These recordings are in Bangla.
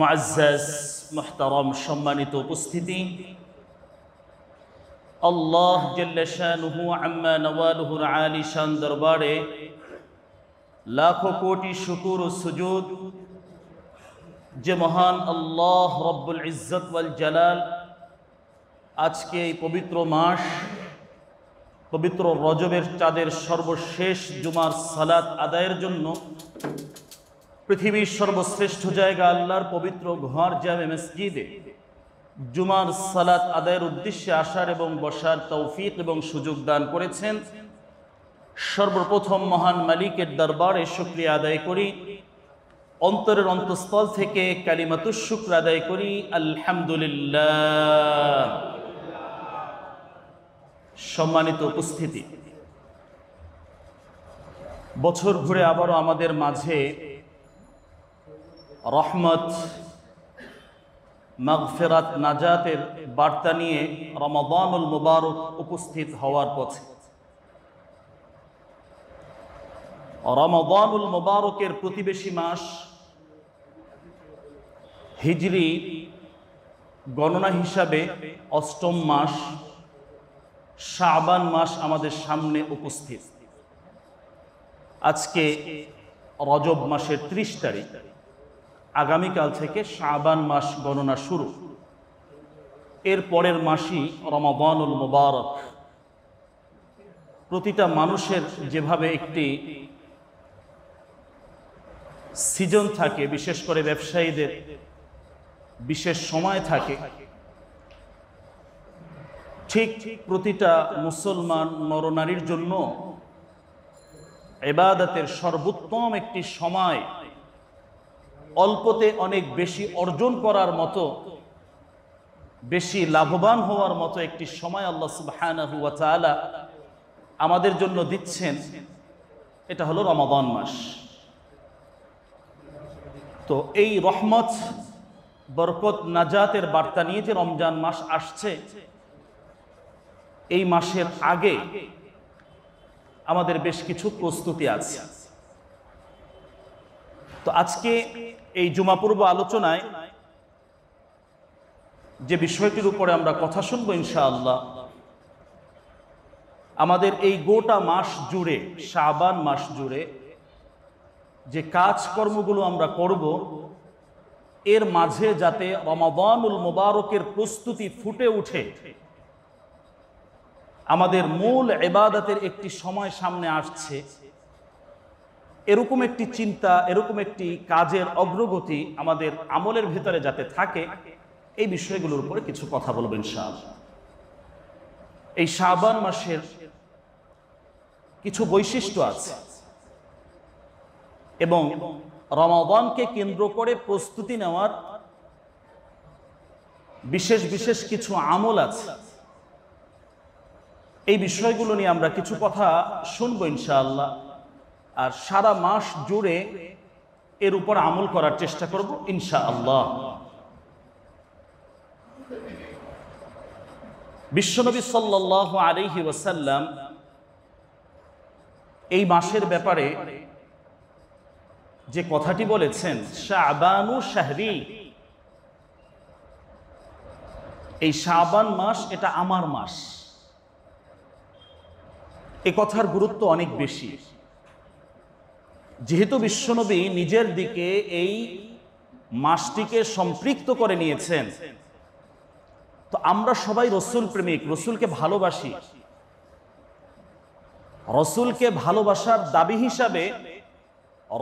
মুআজ্জাজ মুহতারাম সম্মানিত উপস্থিতি আল্লাহ জল্লাশানুহু আম্মা নওয়ালুহুর আলী শান দরবারে লাখো কোটি শুকুর ও সুজুদ যে মহান আল্লাহ রব্বুল ইজ্জত ওয়াল জালাল আজকে এই পবিত্র মাস পবিত্র রজবের চাঁদের সর্বশেষ জুমার সালাত আদায়ের জন্য পৃথিবীর সর্বশ্রেষ্ঠ জায়গা আল্লাহর পবিত্র ঘর জামে মসজিদে জুমার সালাত আদায়ের উদ্দেশ্যে আসার এবং বসার তৌফিক এবং সুযোগ দান করেছেন সর্বপ্রথম মহান মালিকের দরবারে শুক্রিয়া আদায় করি অন্তরের অন্তঃস্থল থেকে কালিমাতুর শুক্র আদায় করি আলহামদুলিল্লাহ সম্মানিত উপস্থিতি বছর ঘুরে আবারও আমাদের মাঝে রহমত মাগফেরাত নাজাতের বার্তা নিয়ে রমাদানুল মুবারক উপস্থিত হওয়ার পথে রমাদানুল মুবারকের প্রতিবেশী মাস হিজরি গণনা হিসাবে অষ্টম মাস শাবান মাস আমাদের সামনে উপস্থিত আজকে রজব মাসের ত্রিশ তারিখ আগামীকাল থেকে শাবান মাস গণনা শুরু এর পরের মাসই রমাবানুল মুবারক প্রতিটা মানুষের যেভাবে একটি সিজন থাকে বিশেষ করে ব্যবসায়ীদের বিশেষ সময় থাকে ঠিক প্রতিটা মুসলমান নরনারীর জন্য এবাদাতের সর্বোত্তম একটি সময় অল্পতে অনেক বেশি অর্জন করার মতো বেশি লাভবান হওয়ার মতো একটি সময় আল্লাহ সুবাহানহুয়া আমাদের জন্য দিচ্ছেন এটা হলো রমাদান মাস তো এই রহমত বরকত নাজাতের বার্তা নিয়ে যে রমজান মাস আসছে এই মাসের আগে আমাদের বেশ কিছু প্রস্তুতি আছে তো আজকে এই জুমাপূর্ব আলোচনায় যে বিষয়টির উপরে আমরা কথা শুনবো ইনশাআল্লাহ আমাদের এই গোটা মাস জুড়ে শাবান মাস জুড়ে যে কাজকর্মগুলো আমরা করব এর মাঝে যাতে রমাদানুল মোবারকের প্রস্তুতি ফুটে উঠে আমাদের মূল এবাদাতের একটি সময় সামনে আসছে এরকম একটি চিন্তা এরকম একটি কাজের অগ্রগতি আমাদের আমলের ভিতরে যাতে থাকে এই বিষয়গুলোর উপরে কিছু কথা বলবেন শাহ এই শাহবান মাসের কিছু বৈশিষ্ট্য আছে এবং রমাবানকে কেন্দ্র করে প্রস্তুতি নেওয়ার বিশেষ বিশেষ কিছু আমল আছে এই বিষয়গুলো নিয়ে আমরা কিছু কথা শুনবো ইনশাআল্লাহ আর সারা মাস জুড়ে এর উপর আমল করার চেষ্টা করব ইনশা আল্লাহ বিশ্বনবী সাল্লাহ আলহি ওসাল্লাম এই মাসের ব্যাপারে যে কথাটি বলেছেন শাহবানু শাহরি এই শাহবান মাস এটা আমার মাস এ কথার গুরুত্ব অনেক বেশি যেহেতু বিশ্বনবী নিজের দিকে এই মাসটিকে সম্পৃক্ত করে নিয়েছেন তো আমরা সবাই রসুল প্রেমিক রসুলকে ভালোবাসি রসুলকে ভালোবাসার দাবি হিসাবে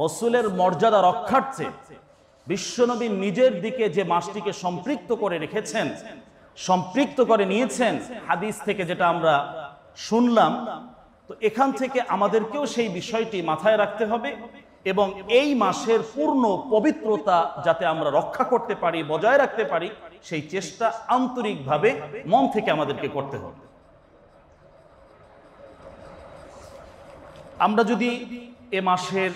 রসুলের মর্যাদা রক্ষার্থে বিশ্বনবী নিজের দিকে যে মাসটিকে সম্পৃক্ত করে রেখেছেন সম্পৃক্ত করে নিয়েছেন হাদিস থেকে যেটা আমরা শুনলাম তো এখান থেকে আমাদেরকেও সেই বিষয়টি মাথায় রাখতে হবে এবং এই মাসের পূর্ণ পবিত্রতা যাতে আমরা রক্ষা করতে পারি বজায় রাখতে পারি সেই চেষ্টা আন্তরিকভাবে মন থেকে আমাদেরকে করতে হবে আমরা যদি এ মাসের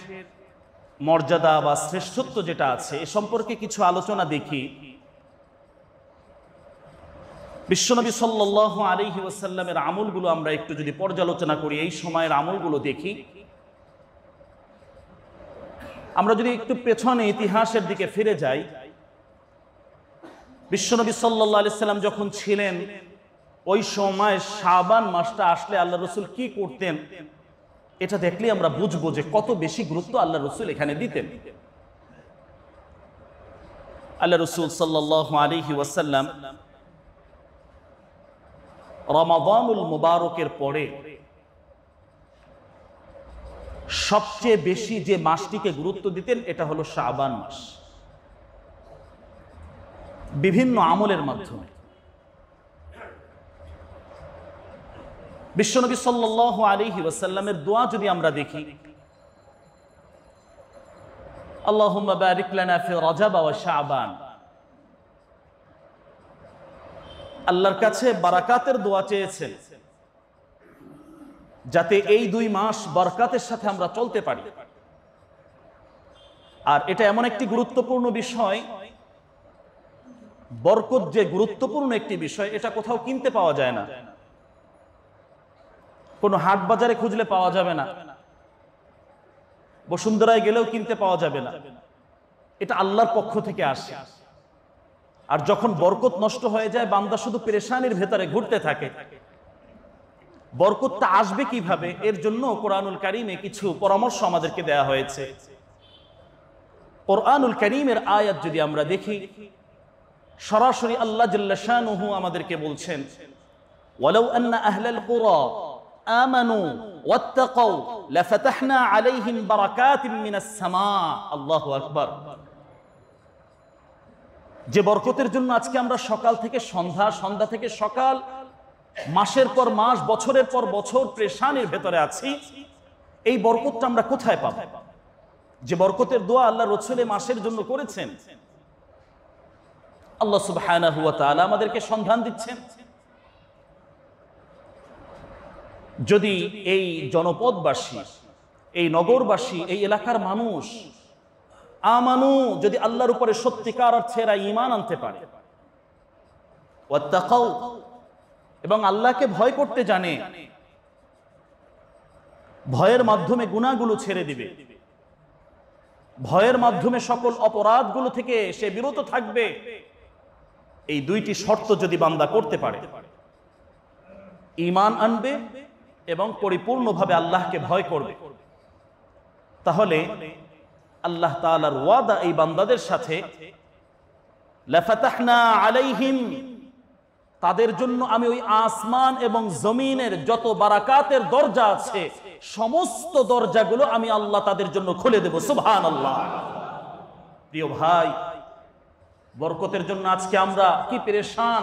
মর্যাদা বা শ্রেষ্ঠত্ব যেটা আছে এ সম্পর্কে কিছু আলোচনা দেখি বিশ্বনবী সাল্লাহ আলহি ওয়াসাল্লামের আমলগুলো আমরা একটু যদি পর্যালোচনা করি এই সময়ের আমলগুলো দেখি আমরা যদি একটু পেছনে ইতিহাসের দিকে ফিরে যাই বিশ্বনবী সাল্লাহ আলি সাল্লাম যখন ছিলেন ওই সময় শাবান মাসটা আসলে আল্লাহ রসুল কি করতেন এটা দেখলে আমরা বুঝবো যে কত বেশি গুরুত্ব আল্লাহ রসুল এখানে দিতেন আল্লাহ রসুল সাল্লাহ আলিহি ওয়াসাল্লাম রমাদানুল মুবারকের পরে সবচেয়ে বেশি যে মাসটিকে গুরুত্ব দিতেন এটা হলো শাহবান মাস বিভিন্ন আমলের মাধ্যমে বিশ্বনবী সাল্ল আলি ওসাল্লামের দোয়া যদি আমরা দেখি আল্লাহ রাজা বাবা শাহবান আল্লাহর কাছে বারাকাতের দোয়া চেয়েছেন যাতে এই দুই মাস বরকাতের সাথে আমরা চলতে পারি আর এটা এমন একটি গুরুত্বপূর্ণ বিষয় বরকত যে গুরুত্বপূর্ণ একটি বিষয় এটা কোথাও কিনতে পাওয়া যায় না কোনো হাট বাজারে খুঁজলে পাওয়া যাবে না বসুন্ধরায় গেলেও কিনতে পাওয়া যাবে না এটা আল্লাহর পক্ষ থেকে আসে আর যখন বরকত নষ্ট হয়ে যায় বান্দা শুধু পেরেশানির ভেতরে ঘুরতে থাকে বরকতটা আসবে কিভাবে এর জন্য কোরআনুল কারিমে কিছু পরামর্শ আমাদেরকে দেয়া হয়েছে কোরআনুল করিমের আয়াত যদি আমরা দেখি সরাসরি আল্লাহ জাহু আমাদেরকে বলছেন ওয়ালাউ আন্না আমানু আলাইহিম আল্লাহু আকবার যে বরকতের জন্য আজকে আমরা সকাল থেকে সন্ধ্যা সন্ধ্যা থেকে সকাল মাসের পর মাস বছরের পর বছর প্রেশানের ভেতরে আছি এই বরকতটা আমরা কোথায় পাব যে বরকতের দোয়া আল্লাহ রসুল মাসের জন্য করেছেন আল্লাহ সুবাহ আমাদেরকে সন্ধান দিচ্ছেন যদি এই জনপদবাসী এই নগরবাসী এই এলাকার মানুষ আমানু যদি আল্লাহর উপরে সত্যিকার অর্থে এরা ইমান আনতে পারে এবং আল্লাহকে ভয় করতে জানে ভয়ের মাধ্যমে গুণাগুলো ছেড়ে দিবে ভয়ের মাধ্যমে সকল অপরাধগুলো থেকে সে বিরত থাকবে এই দুইটি শর্ত যদি বান্দা করতে পারে ইমান আনবে এবং পরিপূর্ণভাবে আল্লাহকে ভয় করবে তাহলে আল্লাহ তালার ওয়াদা এই বান্দাদের সাথে আলাইহিম তাদের জন্য আমি ওই আসমান এবং জমিনের যত বারাকাতের দরজা আছে সমস্ত দরজাগুলো আমি আল্লাহ তাদের জন্য খুলে দেব সুভান আল্লাহ প্রিয় ভাই বরকতের জন্য আজকে আমরা কি পেরেশান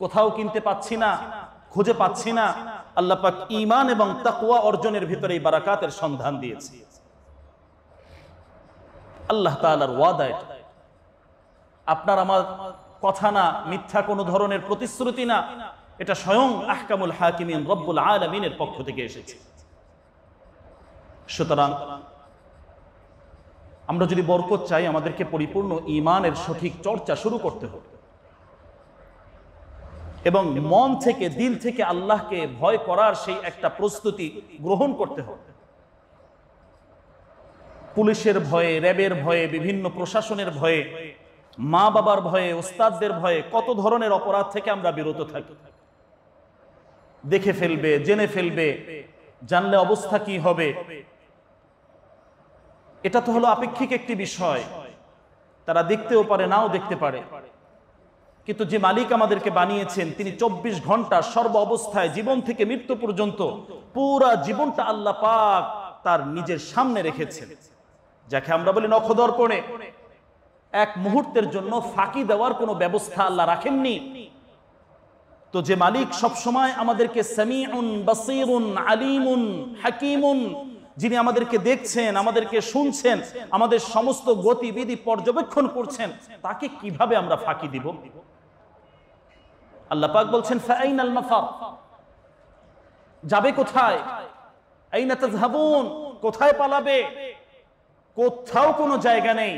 কোথাও কিনতে পাচ্ছি না খুঁজে পাচ্ছি না আল্লাপাক ইমান এবং তাকুয়া অর্জনের ভিতরে এই বারাকাতের সন্ধান দিয়েছে আল্লাহ তালার ওয়াদা এটা আপনার আমার কথা না মিথ্যা কোনো ধরনের প্রতিশ্রুতি না এটা স্বয়ং আহকামুল হাকিমিন রব্বুল আলমিনের পক্ষ থেকে এসেছে সুতরাং আমরা যদি বরকত চাই আমাদেরকে পরিপূর্ণ ইমানের সঠিক চর্চা শুরু করতে হবে এবং মন থেকে দিল থেকে আল্লাহকে ভয় করার সেই একটা প্রস্তুতি গ্রহণ করতে হবে পুলিশের ভয়ে র্যাবের ভয়ে বিভিন্ন প্রশাসনের ভয়ে মা বাবার ভয়ে ওস্তাদদের ভয়ে কত ধরনের অপরাধ থেকে আমরা বিরত থাকি দেখে ফেলবে জেনে ফেলবে জানলে অবস্থা কি হবে এটা তো হলো আপেক্ষিক একটি বিষয় তারা দেখতেও পারে নাও দেখতে পারে কিন্তু যে মালিক আমাদেরকে বানিয়েছেন তিনি ২৪ ঘন্টা সর্ব অবস্থায় জীবন থেকে মৃত্যু পর্যন্ত পুরা জীবনটা আল্লাহ পাক তার নিজের সামনে রেখেছেন যাকে আমরা বলি নখদর্পণে এক মুহূর্তের জন্য ফাঁকি দেওয়ার কোনো ব্যবস্থা আল্লাহ রাখেননি তো যে মালিক সবসময় আমাদেরকে সামিউন বাসিরুন আলিমুন হাকিমুন যিনি আমাদেরকে দেখছেন আমাদেরকে শুনছেন আমাদের সমস্ত গতিবিধি পর্যবেক্ষণ করছেন তাকে কিভাবে আমরা ফাঁকি দিব আল্লাহ পাক বলছেন ফাইন আল মাফার যাবে কোথায় কোথায় পালাবে কোথাও কোনো জায়গা নেই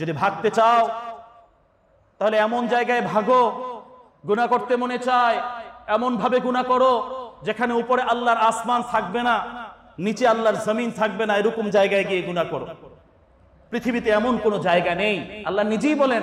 যদি ভাগতে চাও তাহলে এমন জায়গায় ভাগো গুণা করতে মনে চায় এমন ভাবে গুণা করো যেখানে উপরে আল্লাহর আসমান থাকবে না নিচে আল্লাহর জমিন থাকবে না এরকম জায়গায় গিয়ে গুণা করো পৃথিবীতে এমন কোনো জায়গা নেই আল্লাহ নিজেই বলেন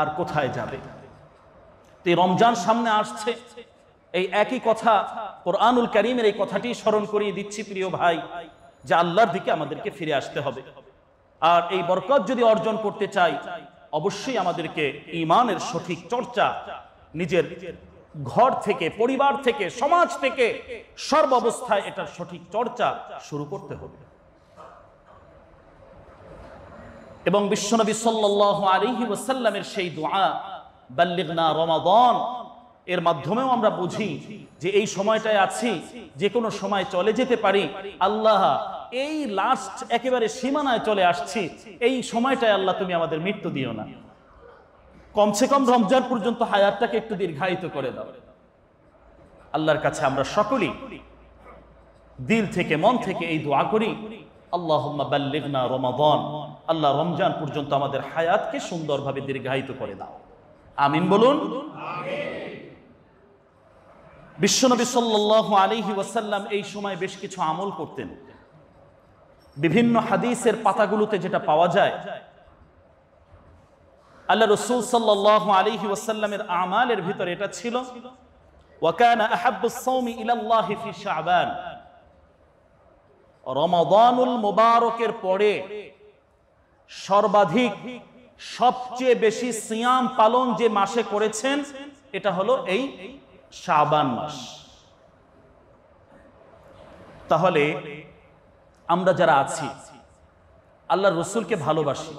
আর কোথায় যাবে তো রমজান সামনে আসছে এই একই কথা কোরআনুল করিমের এই কথাটি স্মরণ করিয়ে দিচ্ছি প্রিয় ভাই যে আল্লাহর দিকে আমাদেরকে ফিরে আসতে হবে আর এই বরকত যদি অর্জন করতে চাই অবশ্যই আমাদেরকে ইমানের সঠিক চর্চা নিজের ঘর থেকে পরিবার থেকে সমাজ থেকে সর্ব অবস্থায় এটার সঠিক চর্চা শুরু করতে হবে এবং বিশ্বনবী সাল্লাহ আলহি ওসাল্লামের সেই দোয়া বাল্লিগনা রমাদন এর মাধ্যমেও আমরা বুঝি যে এই সময়টায় আছি যে কোনো সময় চলে যেতে পারি আল্লাহ এই লাস্ট একেবারে সীমানায় চলে আসছি এই সময়টায় আল্লাহ তুমি আমাদের মৃত্যু দিও না কমসে কম রমজান পর্যন্ত হায়াতটাকে একটু দীর্ঘায়িত করে দাও আল্লাহর কাছে আমরা সকলেই দিল থেকে মন থেকে এই দোয়া করি আল্লাহ বাল্লিগনা রমাদন আল্লাহ রমজান পর্যন্ত আমাদের হায়াতকে সুন্দরভাবে দীর্ঘায়িত করে দাও আমিন বলুন বিশ্বনবী সাল্লাহ আলিহি ওয়াসাল্লাম এই সময় বেশ কিছু আমল করতেন বিভিন্ন হাদিসের পাতাগুলোতে যেটা পাওয়া যায় আল্লাহ রসুল সাল্লাহ আলিহি ওয়াসাল্লামের আমালের ভিতরে এটা ছিল রমাদানুল মুবারকের পরে সর্বাধিক সবচেয়ে বেশি সিয়াম পালন যে মাসে করেছেন এটা হলো এই শাবান মাস তাহলে আমরা যারা আছি আল্লাহ রসুলকে ভালোবাসি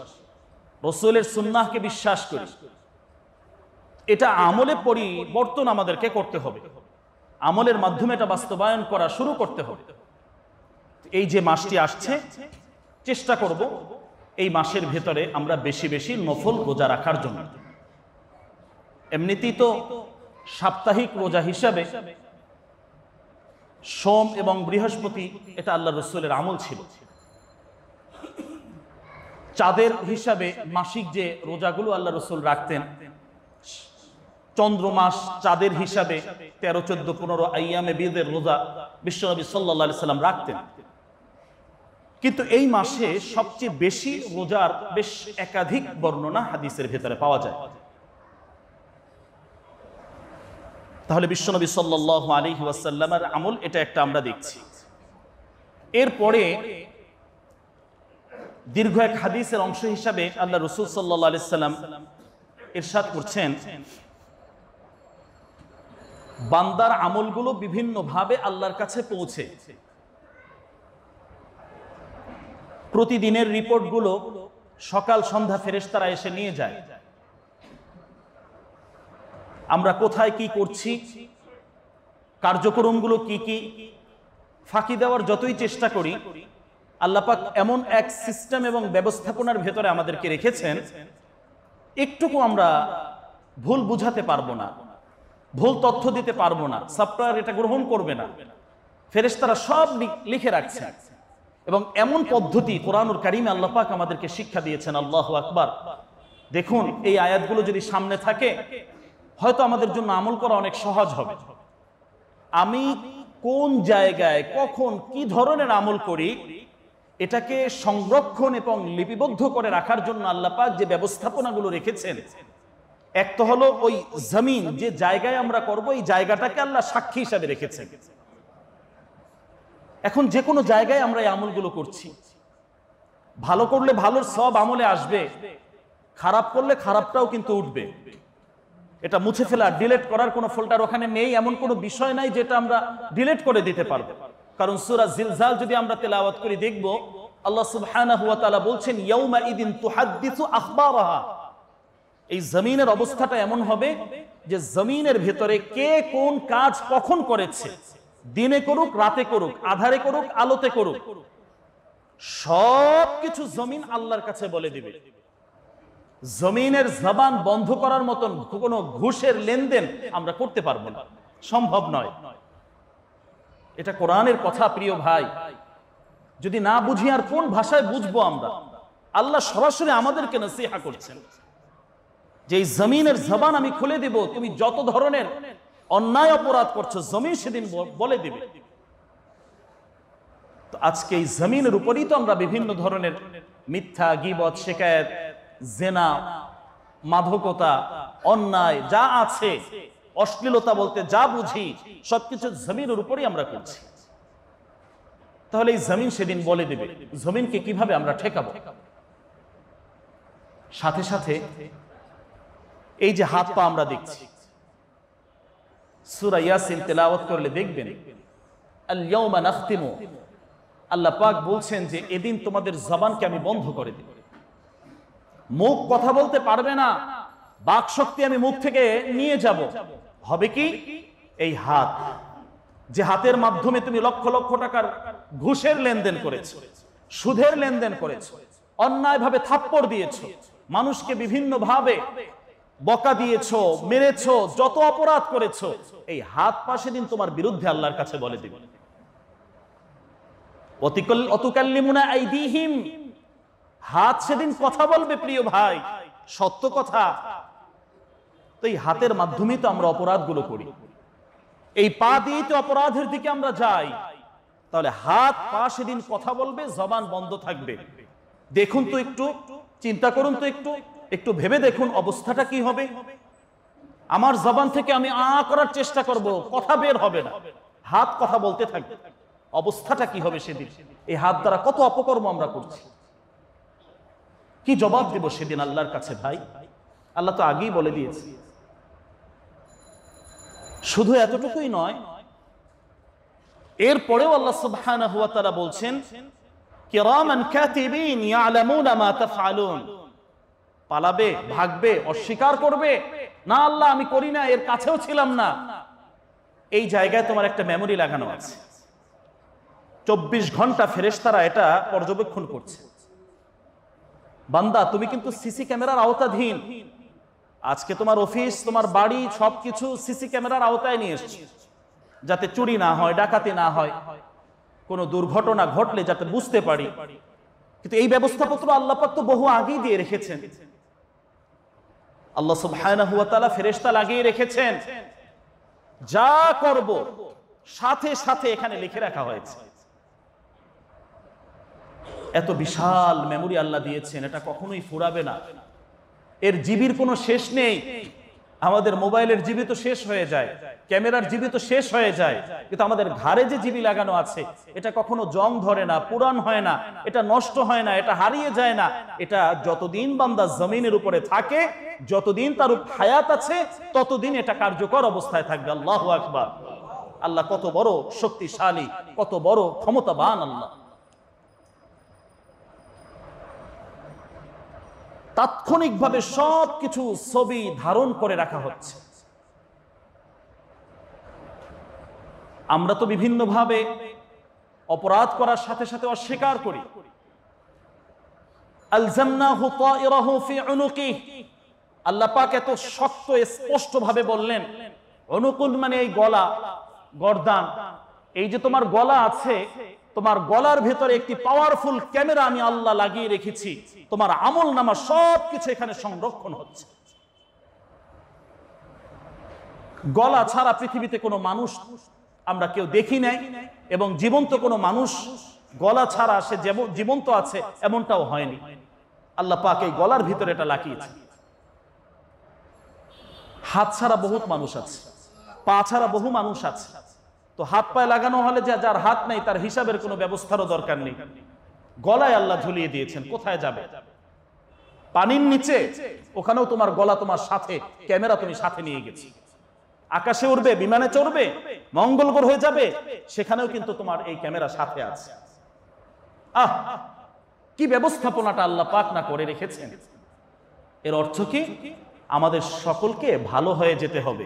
রসুলের সুন্নাহকে বিশ্বাস করি এটা আমলে পরিবর্তন আমাদেরকে করতে হবে আমলের মাধ্যমে এটা বাস্তবায়ন করা শুরু করতে হবে এই যে মাসটি আসছে চেষ্টা করব এই মাসের ভেতরে আমরা বেশি বেশি নফল রোজা রাখার জন্য এমনিতেই তো সাপ্তাহিক রোজা হিসাবে সোম এবং বৃহস্পতি এটা আল্লাহ রসুলের আমল ছিল চাঁদের হিসাবে মাসিক যে রোজাগুলো আল্লাহ রসুল রাখতেন চন্দ্র মাস চাঁদের হিসাবে তেরো চোদ্দ পনেরো আইয়ামে বিদের রোজা বিশ্বনবী সাল্লা সাল্লাম রাখতেন কিন্তু এই মাসে সবচেয়ে বেশি রোজার বেশ একাধিক বর্ণনা হাদিসের ভেতরে পাওয়া যায় তাহলে বিশ্বনবী সাল্লাহ আলী ওয়াসাল্লামের আমল এটা একটা আমরা দেখছি এরপরে দীর্ঘ এক হাদিসের অংশ হিসাবে আল্লাহ রসুল সাল্লা আলি সাল্লাম এরশাদ করছেন বান্দার আমলগুলো বিভিন্নভাবে আল্লাহর কাছে পৌঁছে প্রতিদিনের রিপোর্টগুলো সকাল সন্ধ্যা ফেরেস্তারা এসে নিয়ে যায় আমরা কোথায় কি করছি কার্যক্রমগুলো কি কি ফাঁকি দেওয়ার যতই চেষ্টা করি আল্লাপাক এমন এক সিস্টেম এবং ব্যবস্থাপনার ভেতরে আমাদেরকে রেখেছেন একটুকু আমরা ভুল বুঝাতে পারবো না ভুল তথ্য দিতে পারবো না সফটওয়্যার এটা গ্রহণ করবে না ফেরেস্তারা সব লিখে রাখছে এবং এমন পদ্ধতি কোরআনুর কারিমে আল্লাহ পাক আমাদেরকে শিক্ষা দিয়েছেন আল্লাহ আকবার দেখুন এই আয়াতগুলো যদি সামনে থাকে হয়তো আমাদের জন্য আমল করা অনেক সহজ হবে আমি কোন জায়গায় কখন কি ধরনের আমল করি এটাকে সংরক্ষণ এবং লিপিবদ্ধ করে রাখার জন্য আল্লাহ পাক যে ব্যবস্থাপনাগুলো রেখেছেন এক তো হলো ওই জমিন যে জায়গায় আমরা করব এই জায়গাটাকে আল্লাহ সাক্ষী হিসাবে রেখেছেন এখন যে কোনো জায়গায় আমরা এই আমলগুলো করছি ভালো করলে ভালোর সব আমলে আসবে খারাপ করলে খারাপটাও কিন্তু উঠবে এটা মুছে ফেলা ডিলেট করার কোনো ফোল্ডার ওখানে নেই এমন কোনো বিষয় নাই যেটা আমরা ডিলেট করে দিতে পারব কারণ সুরা জিলজাল যদি আমরা তেলাওয়াত করি দেখব আল্লাহ সুবহানাহু ওয়া তাআলা বলছেন ইয়াউমা ইদিন তুহাদ্দিসু আখবারাহা এই জমিনের অবস্থাটা এমন হবে যে জমিনের ভেতরে কে কোন কাজ কখন করেছে দিনে করুক রাতে করুক আধারে করুক আলোতে করুক সব কিছু জমিন আল্লাহর কাছে বলে দিবে জমিনের জবান বন্ধ করার মতন কোনো ঘুষের লেনদেন আমরা করতে পারবো না সম্ভব নয় এটা কোরআনের কথা প্রিয় ভাই যদি না বুঝি আর কোন ভাষায় বুঝবো আমরা আল্লাহ সরাসরি আমাদেরকে নসিহা করছেন যে জমিনের জবান আমি খুলে দিব তুমি যত ধরনের অন্যায় অপরাধ করছে জমিন সেদিন বলে দিবে তো আজকে এই জমিনের উপরই তো আমরা বিভিন্ন ধরনের মিথ্যা গিবত শেখায়ত জেনা মাধকতা অন্যায় যা আছে অশ্লীলতা বলতে যা বুঝি সবকিছু জমিনের উপরই আমরা করছি তাহলে এই জমিন সেদিন বলে দেবে জমিনকে কিভাবে আমরা ঠেকাব সাথে সাথে এই যে হাত পা আমরা দেখছি সুরা ইয়াসিন তেলাওয়াত করলে দেখবেন আল্লাউমা নাখতিমু আল্লাহ পাক বলছেন যে এদিন তোমাদের জবানকে আমি বন্ধ করে মুখ কথা বলতে পারবে না বাক শক্তি আমি মুখ থেকে নিয়ে যাব হবে কি এই হাত যে হাতের মাধ্যমে তুমি লক্ষ লক্ষ টাকার ঘুষের লেনদেন করেছো সুদের লেনদেন করেছো অন্যায়ভাবে থাপ্পড় দিয়েছো মানুষকে বিভিন্নভাবে বকা দিয়েছ মেরেছ যত অপরাধ করেছ এই হাত পাশে দিন তোমার বিরুদ্ধে আল্লাহর কাছে বলে দিব হাত সেদিন কথা বলবে প্রিয় ভাই সত্য কথা তো এই হাতের মাধ্যমেই তো আমরা অপরাধগুলো করি এই পা দিয়েই তো অপরাধের দিকে আমরা যাই তাহলে হাত পা সেদিন কথা বলবে জবান বন্ধ থাকবে দেখুন তো একটু চিন্তা করুন তো একটু একটু ভেবে দেখুন অবস্থাটা কি হবে আমার জবান থেকে আমি আ করার চেষ্টা করব কথা বের হবে না হাত কথা বলতে থাকবে অবস্থাটা কি হবে সেদিন এই হাত দ্বারা কত অপকর্ম আমরা করছি কি জবাব দেব সেদিন আল্লাহর কাছে ভাই আল্লাহ তো আগেই বলে দিয়েছে শুধু এতটুকুই নয় এরপরেও আল্লাহ সুবহানাহু ওয়া তাআলা বলছেন কিরামান কাতিবিন ইয়ালামুনা মা তাফআলুন পালাবে ভাগবে অস্বীকার করবে না আল্লাহ আমি করি না এর কাছেও ছিলাম না এই জায়গায় তোমার একটা মেমোরি লাগানো আছে চব্বিশ ঘন্টা ফেরেশতারা এটা পর্যবেক্ষণ করছে বান্দা তুমি কিন্তু সিসি ক্যামেরার আওতাধীন আজকে তোমার অফিস তোমার বাড়ি সবকিছু সিসি ক্যামেরার আওতায় নিয়ে এসছে যাতে চুরি না হয় ডাকাতি না হয় কোনো দুর্ঘটনা ঘটলে যাতে বুঝতে পারি কিন্তু এই ব্যবস্থাপত্র আল্লাপাক তো বহু আগেই দিয়ে রেখেছেন আল্লাহ সুবহানাহু ওয়া তাআলা ফেরেশতা লাগিয়ে রেখেছেন যা করব সাথে সাথে এখানে লিখে রাখা হয়েছে এত বিশাল মেমোরি আল্লাহ দিয়েছেন এটা কখনোই ফুরাবে না এর জিবির কোনো শেষ নেই আমাদের মোবাইলের জিবি তো শেষ হয়ে যায় ক্যামেরার জিবি তো শেষ হয়ে যায় কিন্তু আমাদের ঘাড়ে যে জিবি লাগানো আছে এটা কখনো জং ধরে না পুরান হয় না এটা নষ্ট হয় না এটা হারিয়ে যায় না এটা যতদিন বান্দা জমিনের উপরে থাকে যতদিন তার হায়াত আছে ততদিন এটা কার্যকর অবস্থায় থাকবে আল্লাহ আকবর আল্লাহ কত বড় শক্তিশালী কত বড় ক্ষমতাবান আল্লাহ তাৎক্ষণিকভাবে সবকিছু ছবি ধারণ করে রাখা হচ্ছে আমরা তো বিভিন্নভাবে অপরাধ করার সাথে সাথে অস্বীকার করি আল্লাহ পাক এত শক্ত স্পষ্ট ভাবে বললেন অনুকূল মানে এই গলা গরদান এই যে তোমার গলা আছে তোমার গলার ভেতরে একটি পাওয়ারফুল ক্যামেরা আমি আল্লাহ লাগিয়ে রেখেছি তোমার আমল নামা সবকিছু এখানে সংরক্ষণ হচ্ছে গলা ছাড়া পৃথিবীতে কোনো মানুষ আমরা কেউ দেখি নাই এবং জীবন্ত কোনো মানুষ গলা ছাড়া সে জীবন্ত আছে এমনটাও হয়নি আল্লাহ পাক এই গলার ভিতরে এটা লাগিয়েছে হাত ছাড়া বহুত মানুষ আছে পা ছাড়া বহু মানুষ আছে তো হাত পায়ে লাগানো হলে যা যার হাত নেই তার হিসাবের কোনো ব্যবস্থারও দরকার নেই গলায় আল্লাহ ঝুলিয়ে দিয়েছেন কোথায় যাবে পানির নিচে ওখানেও তোমার গলা তোমার সাথে ক্যামেরা তুমি সাথে নিয়ে গেছি আকাশে উড়বে বিমানে চড়বে মঙ্গল গ্রহ হয়ে যাবে সেখানেও কিন্তু তোমার এই ক্যামেরা সাথে আছে আহ কি ব্যবস্থাপনাটা আল্লাহ পাক না করে রেখেছেন এর অর্থ কি আমাদের সকলকে ভালো হয়ে যেতে হবে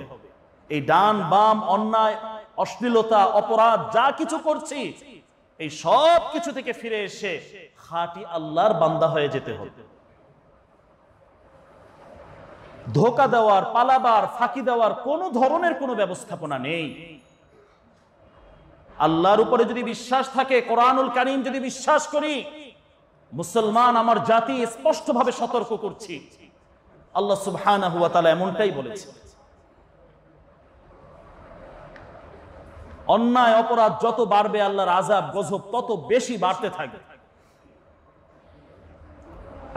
এই ডান বাম অন্যায় অশ্লীলতা অপরাধ যা কিছু করছি এই সব কিছু থেকে ফিরে এসে খাটি আল্লাহর বান্দা হয়ে যেতে হবে ধোকা দেওয়ার পালাবার ফাঁকি দেওয়ার কোনো ধরনের কোনো ব্যবস্থাপনা নেই আল্লাহর উপরে যদি বিশ্বাস থাকে কোরআনুল কারিম যদি বিশ্বাস করি মুসলমান আমার জাতি স্পষ্টভাবে সতর্ক করছি আল্লাহ সুবহান এমনটাই বলেছে অন্যায় অপরাধ যত বাড়বে আল্লাহর আজাব গজব তত বেশি বাড়তে থাকবে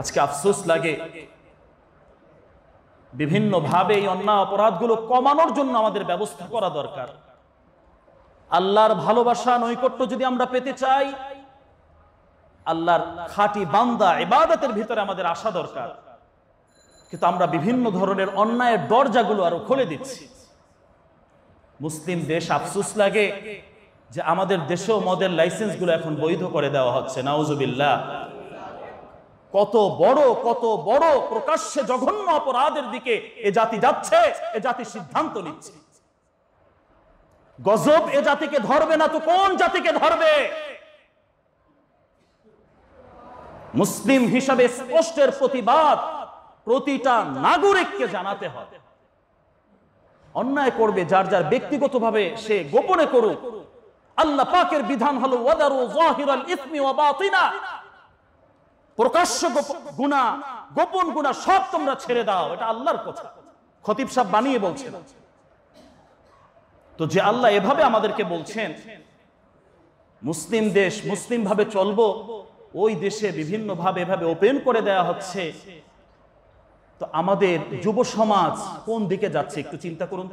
আজকে আফসোস লাগে বিভিন্নভাবে এই অন্যায় অপরাধগুলো কমানোর জন্য আমাদের ব্যবস্থা করা দরকার আল্লাহর ভালোবাসা নৈকট্য যদি আমরা পেতে চাই আল্লাহর খাটি বান্দা ইবাদতের ভিতরে আমাদের আসা দরকার কিন্তু আমরা বিভিন্ন ধরনের অন্যায়ের দরজাগুলো আরো খুলে দিচ্ছি মুসলিম দেশ আফসুস লাগে যে আমাদের দেশেও মদের লাইসেন্সগুলো এখন বৈধ করে দেওয়া হচ্ছে নাউজুবিল্লাহ কত বড় কত বড় প্রকাশ্যে জঘন্য অপরাধের দিকে এ জাতি যাচ্ছে এ জাতি সিদ্ধান্ত নিচ্ছে গজব এ জাতিকে ধরবে না তো কোন জাতিকে ধরবে মুসলিম হিসাবে স্পষ্টের প্রতিবাদ প্রতিটা নাগরিককে জানাতে হবে অন্যায় করবে যার যার ব্যক্তিগত ভাবে সে গোপনে করুক আল্লাহ পাকের বিধান হলো ওয়াদারু জাহিরাল ইসমি ওয়া বাতিনা প্রকাশ্য গুণা গোপন গুণা সব তোমরা ছেড়ে দাও এটা আল্লাহর কথা খতিব সাহ বানিয়ে বলছেন তো যে আল্লাহ এভাবে আমাদেরকে বলছেন মুসলিম দেশ মুসলিম ভাবে চলবো ওই দেশে বিভিন্ন ভাবে এভাবে ওপেন করে দেয়া হচ্ছে তো আমাদের যুব সমাজ কোন দিকে যাচ্ছে একটু চিন্তা করুন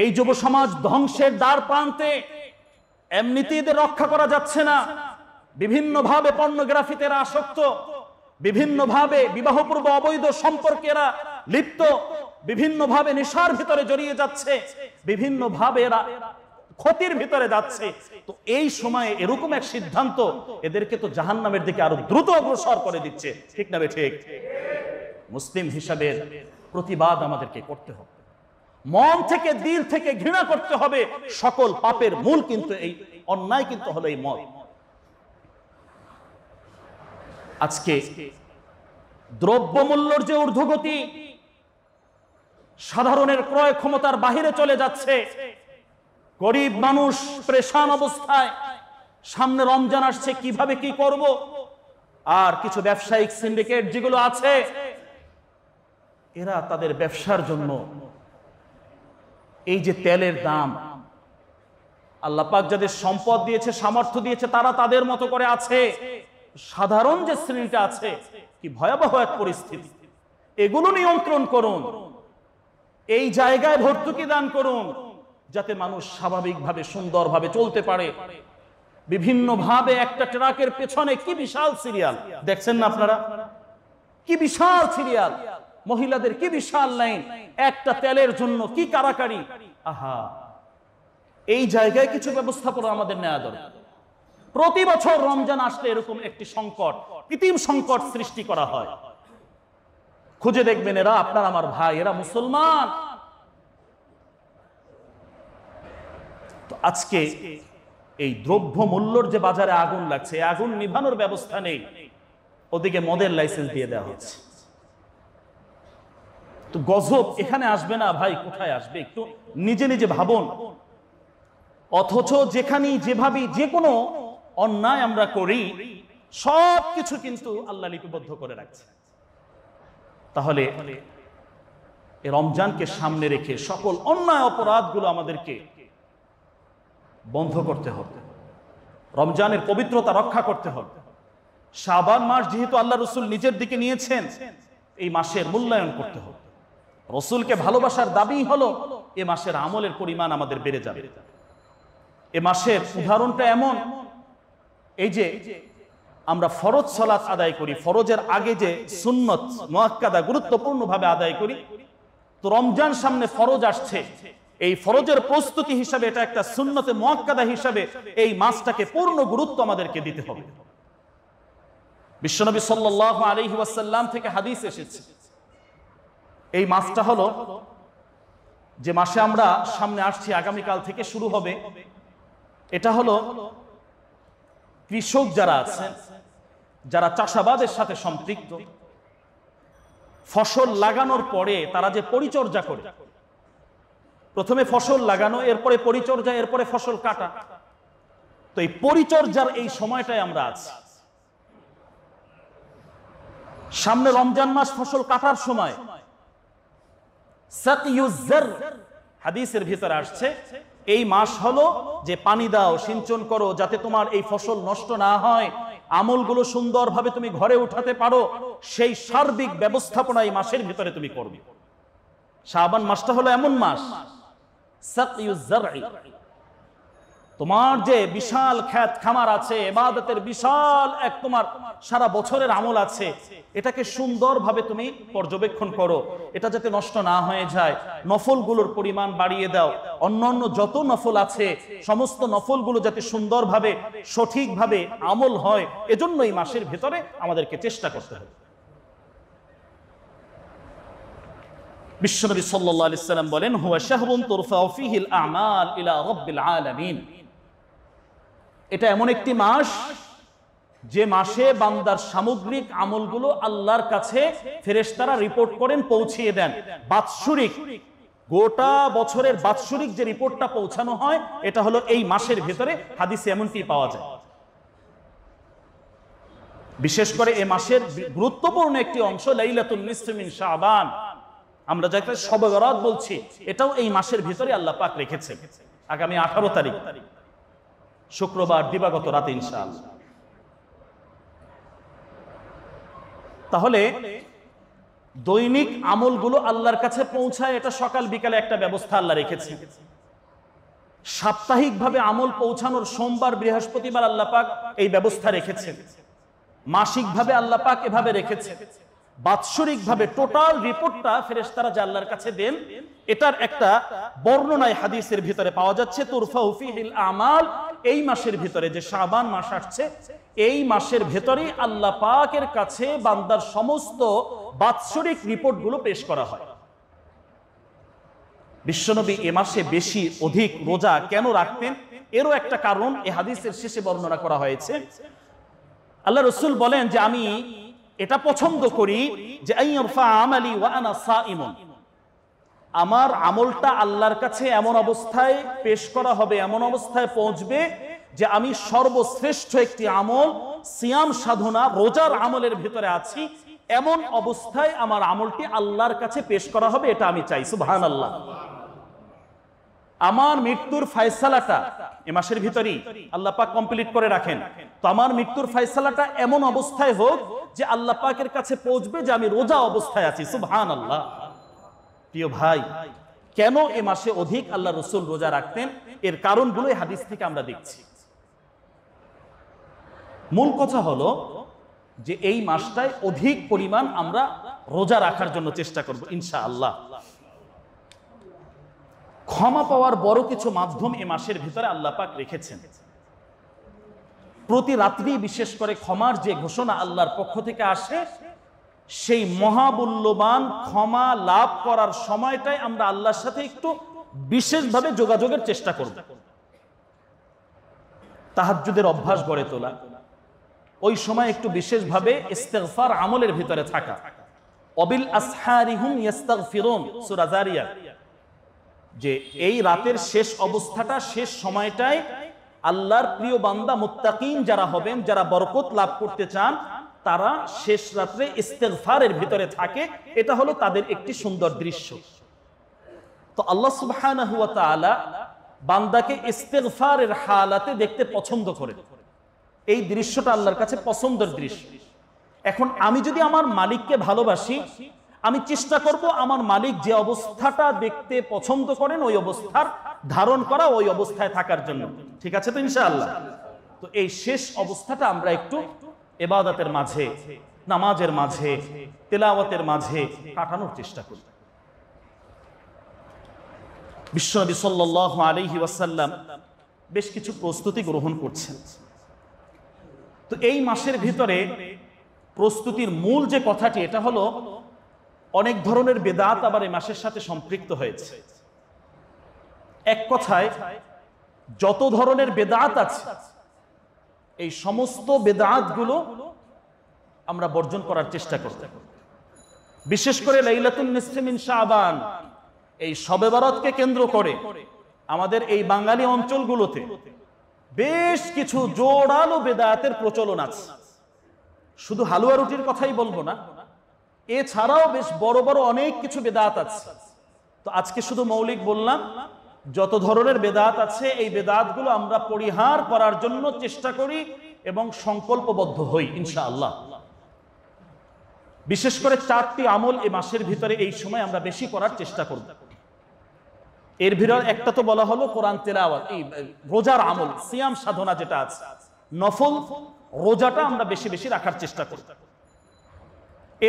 এই যুব সমাজ ধ্বংসের দ্বার প্রান্তে এমনিতে রক্ষা করা যাচ্ছে না বিভিন্নভাবে পর্নোগ্রাফিতে এরা আসক্ত বিভিন্নভাবে বিবাহপূর্ব অবৈধ সম্পর্কেরা লিপ্ত বিভিন্নভাবে নেশার ভিতরে জড়িয়ে যাচ্ছে বিভিন্নভাবে এরা ক্ষতির ভিতরে যাচ্ছে তো এই সময়ে এরকম এক সিদ্ধান্ত এদেরকে তো জাহান নামের দিকে আরো দ্রুত অগ্রসর করে দিচ্ছে ঠিক না ঠিক মুসলিম হিসাবে প্রতিবাদ আমাদেরকে করতে হবে মন থেকে দিল থেকে ঘৃণা করতে হবে সকল পাপের মূল কিন্তু এই অন্যায় কিন্তু হলো এই মত আজকে দ্রব্যমূল্যর যে ঊর্ধ্বগতি সাধারণের ক্রয় ক্ষমতার বাহিরে চলে যাচ্ছে গরিব মানুষ প্রেশান অবস্থায় সামনে রমজান আসছে কিভাবে কি করব আর কিছু ব্যবসায়িক সিন্ডিকেট যেগুলো আছে এরা তাদের ব্যবসার জন্য এই যে তেলের দাম আল্লাপাক যাদের সম্পদ দিয়েছে সামর্থ্য দিয়েছে তারা তাদের মতো করে আছে সাধারণ যে শ্রেণীটা আছে কি ভয়াবহ এক পরিস্থিতি এগুলো নিয়ন্ত্রণ করুন এই জায়গায় ভর্তুকি দান করুন যাতে মানুষ স্বাভাবিকভাবে সুন্দরভাবে চলতে পারে বিভিন্নভাবে একটা ট্রাকের পেছনে কি বিশাল সিরিয়াল দেখছেন না আপনারা কি বিশাল সিরিয়াল মহিলাদের কি বিশাল লাইন একটা তেলের জন্য কি কারাকারি আহা এই জায়গায় কিছু ব্যবস্থাপনা আমাদের নেওয়া দরকার প্রতি বছর রমজান আসলে এরকম একটি সংকট কৃত্রিম সংকট সৃষ্টি করা হয় খুঁজে দেখবেন এরা আপনার আমার ভাই এরা মুসলমান তো আজকে এই দ্রব্য মূল্যর যে বাজারে আগুন লাগছে আগুন নিভানোর ব্যবস্থা নেই ওদিকে মদের লাইসেন্স দিয়ে দেওয়া হচ্ছে তো গজব এখানে আসবে না ভাই কোথায় আসবে একটু নিজে নিজে ভাবুন অথচ যেখানেই যেভাবেই যে কোনো অন্যায় আমরা করি সব কিছু কিন্তু আল্লাহ লিপিবদ্ধ করে রাখছে তাহলে রমজানকে সামনে রেখে সকল অন্যায় অপরাধগুলো আমাদেরকে বন্ধ করতে হবে রমজানের পবিত্রতা রক্ষা করতে হবে শাবান মাস যেহেতু আল্লাহ রসুল নিজের দিকে নিয়েছেন এই মাসের মূল্যায়ন করতে হবে রসুলকে ভালোবাসার দাবি হলো এ মাসের আমলের পরিমাণ আমাদের বেড়ে যাবে এ মাসের উদাহরণটা এমন এই যে আমরা ফরজ সলাৎ আদায় করি ফরজের আগে যে সুন্নত মহাক্কাদা গুরুত্বপূর্ণভাবে আদায় করি তো রমজান সামনে ফরজ আসছে এই ফরজের প্রস্তুতি হিসাবে এটা একটা সুন্নতে মহাক্কাদা হিসাবে এই মাসটাকে পূর্ণ গুরুত্ব আমাদেরকে দিতে হবে বিশ্বনবী সাল্লাহ আলহি ওয়াসাল্লাম থেকে হাদিস এসেছে এই মাসটা হলো যে মাসে আমরা সামনে আসছি আগামীকাল থেকে শুরু হবে এটা হলো কৃষক যারা আছেন যারা চাষাবাদের সাথে সম্পৃক্ত ফসল লাগানোর পরে তারা যে পরিচর্যা করে প্রথমে ফসল লাগানো এরপরে পরিচর্যা এরপরে ফসল কাটা তো এই পরিচর্যার এই সময়টায় আমরা আছি সামনে রমজান মাস ফসল কাটার সময় হাদিসের ভিতরে আসছে এই মাস হলো যে পানি দাও সিঞ্চন করো যাতে তোমার এই ফসল নষ্ট না হয় আমলগুলো সুন্দরভাবে তুমি ঘরে উঠাতে পারো সেই সার্বিক ব্যবস্থাপনা এই মাসের ভিতরে তুমি করবে শাহবান মাসটা হলো এমন মাস তোমার যে বিশাল খ্যাত খামার আছে এবাদতের বিশাল এক তোমার সারা বছরের আমল আছে এটাকে সুন্দরভাবে তুমি পর্যবেক্ষণ করো এটা যাতে নষ্ট না হয়ে যায় নফলগুলোর পরিমাণ বাড়িয়ে দাও অন্য অন্য যত নফল আছে সমস্ত নফলগুলো যাতে সুন্দরভাবে সঠিকভাবে আমল হয় এজন্য এই মাসের ভেতরে আমাদেরকে চেষ্টা করতে হবে বিশ্বনবী সাল্লাহ সাল্লাম বলেন হুয়া শাহবুন তোরফা ফিহিল আমাল ইলা রব্বিল আলামিন এটা এমন একটি মাস যে মাসে বান্দার সামগ্রিক আমলগুলো আল্লাহর কাছে ফেরেস্তারা রিপোর্ট করেন পৌঁছিয়ে দেন বাৎসরিক গোটা বছরের বাৎসরিক যে রিপোর্টটা পৌঁছানো হয় এটা হলো এই মাসের ভেতরে হাদিসে এমনটি পাওয়া যায় বিশেষ করে এ মাসের গুরুত্বপূর্ণ একটি অংশ লাইলাতুল শাহবান আমরা যাকে সবগরাত বলছি এটাও এই মাসের ভিতরে আল্লাহ পাক রেখেছে আগামী আঠারো তারিখ শুক্রবার দিবাগত রাতে ইনশাল তাহলে দৈনিক আমলগুলো আল্লাহর কাছে পৌঁছায় এটা সকাল বিকালে একটা ব্যবস্থা আল্লাহ রেখেছে সাপ্তাহিকভাবে আমল পৌঁছানোর সোমবার বৃহস্পতিবার আল্লাপাক এই ব্যবস্থা রেখেছে মাসিকভাবে আল্লাহ পাক এভাবে রেখেছে বাৎসরিকভাবে টোটাল রিপোর্টটা ফেরেস্তারা জাল্লার কাছে দেন এটার একটা বর্ণনায় হাদিসের ভিতরে পাওয়া যাচ্ছে তুরফা উফিহিল আমাল এই মাসের ভিতরে যে শাহবান মাস আসছে এই মাসের ভেতরে আল্লাহ পাকের কাছে বান্দার সমস্ত বাৎসরিক রিপোর্টগুলো পেশ করা হয় বিশ্বনবী এ মাসে বেশি অধিক রোজা কেন রাখতেন এরও একটা কারণ এ হাদিসের শেষে বর্ণনা করা হয়েছে আল্লাহ রসুল বলেন যে আমি এটা পছন্দ করি যে আমার আমলটা আল্লাহর কাছে এমন অবস্থায় পেশ করা হবে এমন অবস্থায় পৌঁছবে যে আমি সর্বশ্রেষ্ঠ একটি আমল সিয়াম সাধনা রোজার আমলের ভিতরে আছি এমন অবস্থায় আমার আমলটি আল্লাহর কাছে পেশ করা হবে এটা আমি চাই সুবহানাল্লাহ আল্লাহ আমার মৃত্যুর ফায়সালাটা এ মাসের ভিতরেই আল্লাহ পাক কমপ্লিট করে রাখেন তো আমার মৃত্যুর ফায়সালাটা এমন অবস্থায় হোক যে আল্লাহ পাকের কাছে পৌঁছবে যে আমি রোজা অবস্থায় আছি সুবহান আল্লাহ প্রিয় ভাই কেন এ মাসে অধিক আল্লাহ রসুল রোজা রাখতেন এর কারণগুলোই হাদিস থেকে আমরা দেখছি মূল কথা হলো যে এই মাসটায় অধিক পরিমাণ আমরা রোজা রাখার জন্য চেষ্টা করব ইনশা আল্লাহ ক্ষমা পাওয়ার বড় কিছু মাধ্যম এ মাসের ভিতরে আল্লাহ পাক রেখেছেন প্রতি রাত্রি বিশেষ করে ক্ষমার যে ঘোষণা আল্লাহর পক্ষ থেকে আসে সেই মহামূল্যবান ক্ষমা লাভ করার সময়টাই আমরা আল্লাহর সাথে একটু বিশেষভাবে যোগাযোগের চেষ্টা করব তাহাজুদের অভ্যাস গড়ে তোলা ওই সময় একটু বিশেষভাবে ইস্তেফার আমলের ভিতরে থাকা অবিল আসহারিহুম ইস্তাগফিরুন সূরা জারিয়া যে এই রাতের শেষ অবস্থাটা শেষ সময়টায় আল্লাহর প্রিয় বান্দা মুত্তাকিন যারা হবেন যারা বরকত লাভ করতে চান তারা শেষ রাত্রে ইস্তেকফারের ভিতরে থাকে এটা হলো তাদের একটি সুন্দর দৃশ্য তো আল্লাহ সুবাহ বান্দাকে ইস্তেকফারের হালাতে দেখতে পছন্দ করে এই দৃশ্যটা আল্লাহর কাছে পছন্দের দৃশ্য এখন আমি যদি আমার মালিককে ভালোবাসি আমি চেষ্টা করব আমার মালিক যে অবস্থাটা দেখতে পছন্দ করেন ওই অবস্থার ধারণ করা ওই অবস্থায় থাকার জন্য ঠিক আছে তো ইনশাআল্লাহ তো এই শেষ অবস্থাটা আমরা একটু এবাদতের মাঝে নামাজের মাঝে তেলাওয়াতের মাঝে কাটানোর চেষ্টা করি বিশ্বনবী সাল্লাহ আলহি ওয়াসাল্লাম বেশ কিছু প্রস্তুতি গ্রহণ করছেন তো এই মাসের ভিতরে প্রস্তুতির মূল যে কথাটি এটা হলো অনেক ধরনের বেদাত আবার এই মাসের সাথে সম্পৃক্ত হয়েছে এক কথায় যত ধরনের বেদাত আছে এই সমস্ত বেদাত গুলো আমরা বর্জন করার চেষ্টা করতে বিশেষ করে লাইলাতুল নিসমিন শাহবান এই সবে বারতকে কেন্দ্র করে আমাদের এই বাঙালি অঞ্চলগুলোতে বেশ কিছু জোরালো বেদায়াতের প্রচলন আছে শুধু হালুয়া রুটির কথাই বলবো না এছাড়াও বেশ বড় বড় অনেক কিছু বেদাত আছে তো আজকে শুধু মৌলিক বললাম যত ধরনের বেদাত আছে এই বেদাতগুলো আমরা পরিহার করার জন্য চেষ্টা করি এবং সংকল্পবদ্ধ হই ইনশাআল্লাহ বিশেষ করে চারটি আমল এ মাসের ভিতরে এই সময় আমরা বেশি করার চেষ্টা করব এর ভিতরে একটা তো বলা হলো কোরআন তেলাওয়াত এই রোজার আমল সিয়াম সাধনা যেটা আছে নফল রোজাটা আমরা বেশি বেশি রাখার চেষ্টা করি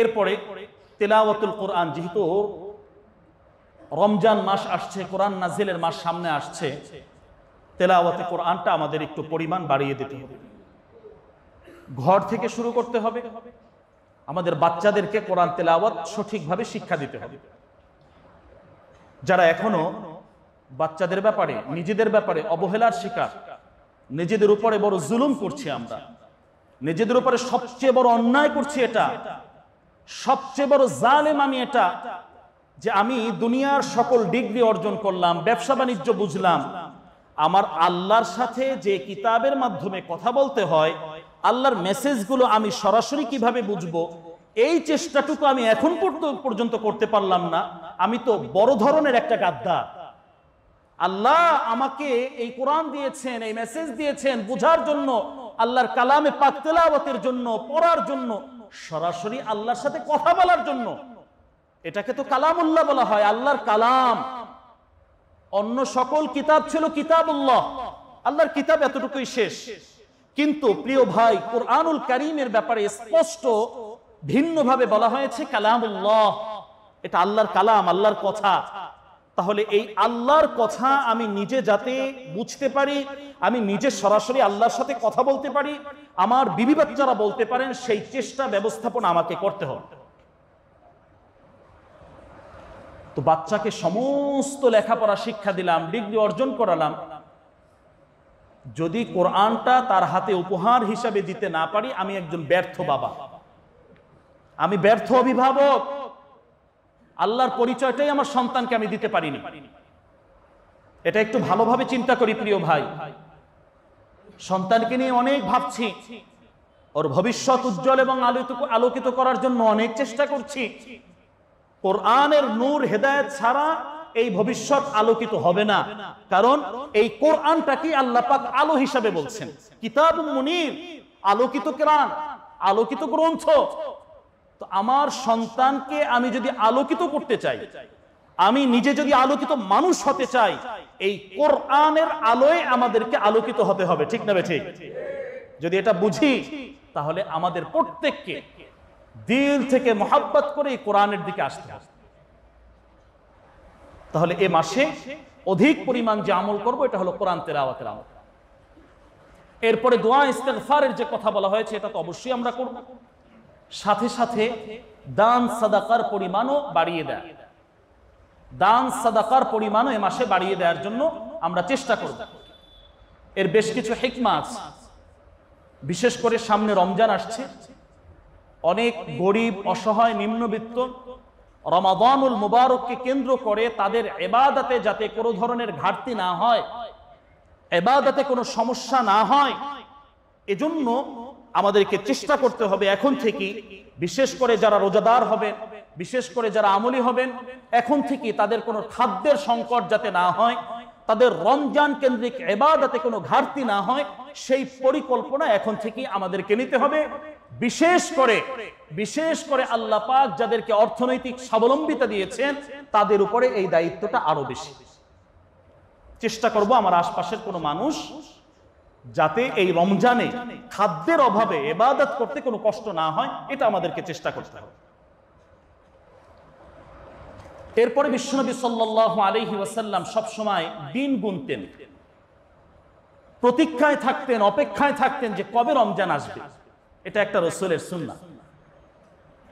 এরপরে তেলাওয়াতুল কোরআন যেহেতু রমজান মাস আসছে কোরআন নাজিলের মাস সামনে আসছে তেলাওয়াতে কোরআনটা আমাদের একটু পরিমাণ বাড়িয়ে দিতে হবে ঘর থেকে শুরু করতে হবে আমাদের বাচ্চাদেরকে কোরআন তেলাওয়াত সঠিকভাবে শিক্ষা দিতে হবে যারা এখনো বাচ্চাদের ব্যাপারে নিজেদের ব্যাপারে অবহেলার শিকার নিজেদের উপরে বড় জুলুম করছি আমরা নিজেদের উপরে সবচেয়ে বড় অন্যায় করছি এটা সবচেয়ে বড় জালেম আমি এটা যে আমি দুনিয়ার সকল ডিগ্রি অর্জন করলাম ব্যবসা বাণিজ্য বুঝলাম আমার আল্লাহর সাথে যে কিতাবের মাধ্যমে কথা বলতে হয় আল্লাহর মেসেজগুলো আমি সরাসরি কিভাবে বুঝবো এই চেষ্টাটুকু আমি এখন পর্যন্ত করতে পারলাম না আমি তো বড় ধরনের একটা গাদ্দা আল্লাহ আমাকে এই কোরআন দিয়েছেন এই মেসেজ দিয়েছেন বুঝার জন্য আল্লাহর কালামে পাক তেলাওয়াতের জন্য পড়ার জন্য সরাসরি আল্লাহর সাথে কথা বলার জন্য এটাকে তো উল্লাহ বলা হয় আল্লাহর কালাম অন্য সকল কিতাব ছিল কিতাব উল্লাহ আল্লাহর কিতাব এতটুকুই শেষ কিন্তু প্রিয় ভাই কোরআনুল করিমের ব্যাপারে স্পষ্ট ভিন্নভাবে বলা হয়েছে কালাম উল্লাহ এটা আল্লাহর কালাম আল্লাহর কথা তাহলে এই আল্লাহর কথা আমি নিজে যাতে বুঝতে পারি আমি নিজে সরাসরি আল্লাহর সাথে কথা বলতে পারি আমার বিবি বাচ্চারা বলতে পারেন সেই চেষ্টা ব্যবস্থাপনা আমাকে করতে হবে তো বাচ্চাকে সমস্ত লেখাপড়া শিক্ষা দিলাম ডিগ্রি অর্জন করালাম যদি কোরআনটা তার হাতে উপহার হিসাবে দিতে না পারি আমি একজন ব্যর্থ বাবা আমি ব্যর্থ অভিভাবক আল্লাহর পরিচয়টাই আমার সন্তানকে আমি দিতে পারিনি এটা একটু ভালোভাবে চিন্তা করি প্রিয় ভাই সন্তানকে নিয়ে অনেক ভাবছি ওর ভবিষ্যৎ উজ্জ্বল এবং আলোকিত আলোকিত করার জন্য অনেক চেষ্টা করছি কোরআনের নূর হেদায়ত ছাড়া এই ভবিষ্যৎ আলোকিত হবে না কারণ এই কোরআনটাকে আল্লাহ পাক আলো হিসাবে বলছেন কিতাব মনির আলোকিত কোরআন আলোকিত গ্রন্থ তো আমার সন্তানকে আমি যদি আলোকিত করতে চাই আমি নিজে যদি আলোকিত মানুষ হতে চাই এই কোরআনের আলোয় আমাদেরকে আলোকিত হতে হবে ঠিক না বেঠিক যদি এটা বুঝি তাহলে আমাদের প্রত্যেককে দিল থেকে মহাব্বত করে এই কোরআনের দিকে আসতে তাহলে এ মাসে অধিক পরিমাণ যে আমল করবো এটা হলো কোরআন তেলাওয়াতের আমল এরপরে দোয়া ইস্তেকফারের যে কথা বলা হয়েছে এটা তো অবশ্যই আমরা করবো সাথে সাথে দান সাদাকার পরিমাণও বাড়িয়ে দেয় দান সাদাকার পরিমাণও এ মাসে বাড়িয়ে দেওয়ার জন্য আমরা চেষ্টা করব এর বেশ কিছু হেকমা বিশেষ করে সামনে রমজান আসছে অনেক গরিব অসহায় নিম্নবিত্ত রমাদানুল মুবারককে কেন্দ্র করে তাদের এবাদাতে যাতে কোনো ধরনের ঘাটতি না হয় এবাদাতে কোনো সমস্যা না হয় এজন্য আমাদেরকে চেষ্টা করতে হবে এখন থেকে বিশেষ করে যারা রোজাদার হবেন বিশেষ করে যারা আমলি হবেন এখন থেকে তাদের কোনো খাদ্যের সংকট যাতে না হয় তাদের রমজান কেন্দ্রিক এবাদাতে কোনো ঘাটতি না হয় সেই পরিকল্পনা এখন থেকে আমাদেরকে নিতে হবে বিশেষ করে বিশেষ করে আল্লাহ পাক যাদেরকে অর্থনৈতিক স্বাবলম্বিতা দিয়েছেন তাদের উপরে এই দায়িত্বটা আরো বেশি চেষ্টা করব আমার আশপাশের কোনো মানুষ যাতে এই রমজানে খাদ্যের অভাবে এবাদত করতে কোনো কষ্ট না হয় এটা আমাদেরকে চেষ্টা করতে হবে এরপরে বিশ্বনবী সাল্লাহ আলহি ওয়াসাল্লাম সবসময় দিন গুনতেন প্রতীক্ষায় থাকতেন অপেক্ষায় থাকতেন যে কবে রমজান আসবে এটা একটা রসুলের শুননা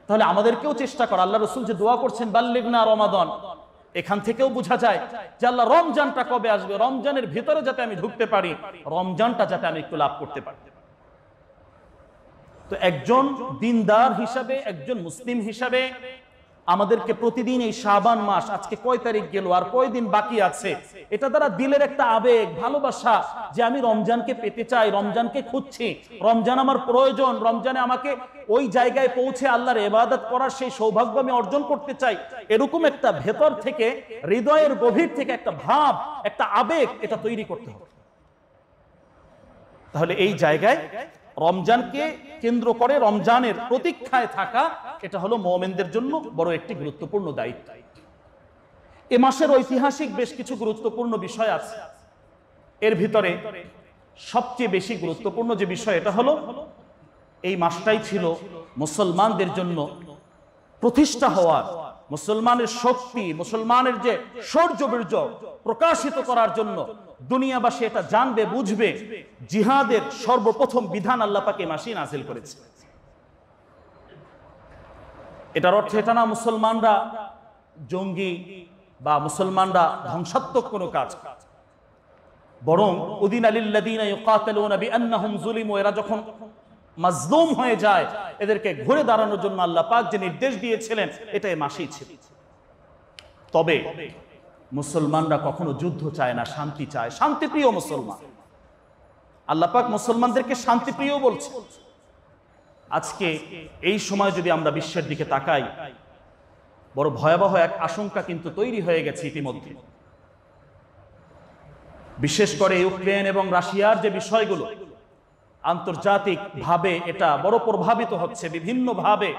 তাহলে আমাদেরকেও চেষ্টা করা আল্লাহ রসুল যে দোয়া করছেন বাল্লিগনা রমাদন এখান থেকেও বোঝা যায় যে আল্লাহ রমজানটা কবে আসবে রমজানের ভেতরে যাতে আমি ঢুকতে পারি রমজানটা যাতে আমি একটু লাভ করতে পারি তো একজন দিনদার হিসাবে একজন মুসলিম হিসাবে আমাদেরকে প্রতিদিন এই শাবান মাস আজকে কয় তারিখ গেল আর কয় দিন বাকি আছে এটা দ্বারা দিলের একটা আবেগ ভালোবাসা যে আমি রমজানকে পেতে চাই রমজানকে খুঁজছি রমজান আমার প্রয়োজন রমজানে আমাকে ওই জায়গায় পৌঁছে আল্লাহর এবাদত করার সেই সৌভাগ্য আমি অর্জন করতে চাই এরকম একটা ভেতর থেকে হৃদয়ের গভীর থেকে একটা ভাব একটা আবেগ এটা তৈরি করতে হবে তাহলে এই জায়গায় রমজানকে কেন্দ্র করে রমজানের প্রতীক্ষায় থাকা এটা হলো মোমেনদের জন্য বড় একটি গুরুত্বপূর্ণ দায়িত্ব এ মাসের ঐতিহাসিক বেশ কিছু গুরুত্বপূর্ণ বিষয় আছে এর ভিতরে সবচেয়ে বেশি গুরুত্বপূর্ণ যে বিষয় এটা হলো এই মাসটাই ছিল মুসলমানদের জন্য প্রতিষ্ঠা হওয়ার মুসলমানের শক্তি মুসলমানের যে শৌর্য বীর্য প্রকাশিত করার জন্য দুনিয়াবাসী এটা জানবে বুঝবে জিহাদের সর্বপ্রথম বিধান আল্লাপাকে মাসি নাজিল করেছে এটার অর্থ এটা না মুসলমানরা জঙ্গি বা মুসলমানরা ধ্বংসাত্মক কোনো কাজ বরং উদিন আলিল্লাদিনুম এরা যখন মাজলুম হয়ে যায় এদেরকে ঘুরে দাঁড়ানোর জন্য আল্লাহ পাক যে নির্দেশ দিয়েছিলেন এটাই মাসি ছিল তবে মুসলমানরা কখনো যুদ্ধ চায় না শান্তি চায় শান্তিপ্রিয় মুসলমান আল্লাপাক মুসলমানদেরকে শান্তিপ্রিয় বলছে আজকে এই সময় যদি আমরা বিশ্বের দিকে তাকাই বড় ভয়াবহ এক আশঙ্কা কিন্তু তৈরি হয়ে গেছে ইতিমধ্যে বিশেষ করে ইউক্রেন এবং রাশিয়ার যে বিষয়গুলো আন্তর্জাতিক ভাবে এটা বড় প্রভাবিত হচ্ছে বিভিন্নভাবে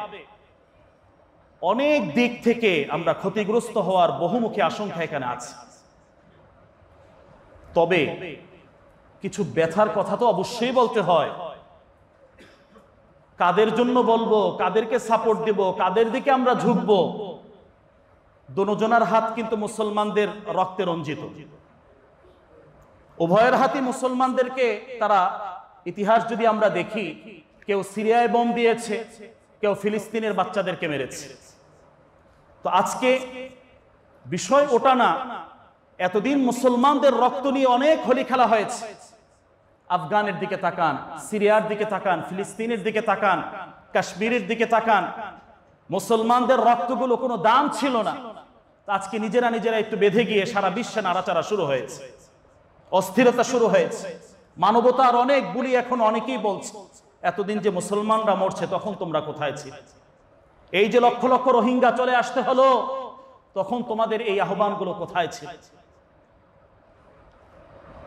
অনেক দিক থেকে আমরা ক্ষতিগ্রস্ত হওয়ার বহুমুখী আশঙ্কা এখানে আছে তবে কিছু ব্যথার কথা তো অবশ্যই বলতে হয় কাদের জন্য বলবো কাদেরকে সাপোর্ট দিব কাদের দিকে আমরা ঝুঁকবো দোনোজনার হাত কিন্তু মুসলমানদের রক্তে রঞ্জিত উভয়ের হাতে মুসলমানদেরকে তারা ইতিহাস যদি আমরা দেখি কেউ সিরিয়ায় বোম দিয়েছে কেউ ফিলিস্তিনের বাচ্চাদেরকে মেরেছে তো আজকে বিষয় ওটা না এতদিন মুসলমানদের রক্ত নিয়ে অনেক হোলি খেলা হয়েছে আফগানের দিকে তাকান সিরিয়ার দিকে তাকান ফিলিস্তিনের দিকে তাকান কাশ্মীরের দিকে তাকান মুসলমানদের রক্তগুলো কোনো দাম ছিল না আজকে নিজেরা নিজেরা একটু বেঁধে গিয়ে সারা বিশ্বে নাড়াচাড়া শুরু হয়েছে অস্থিরতা শুরু হয়েছে মানবতার অনেক বুলি এখন অনেকেই বলছে এতদিন যে মুসলমানরা মরছে তখন তোমরা কোথায় ছিলে এই যে লক্ষ লক্ষ রোহিঙ্গা চলে আসতে হলো তখন তোমাদের এই আহ্বানগুলো কোথায় ছিল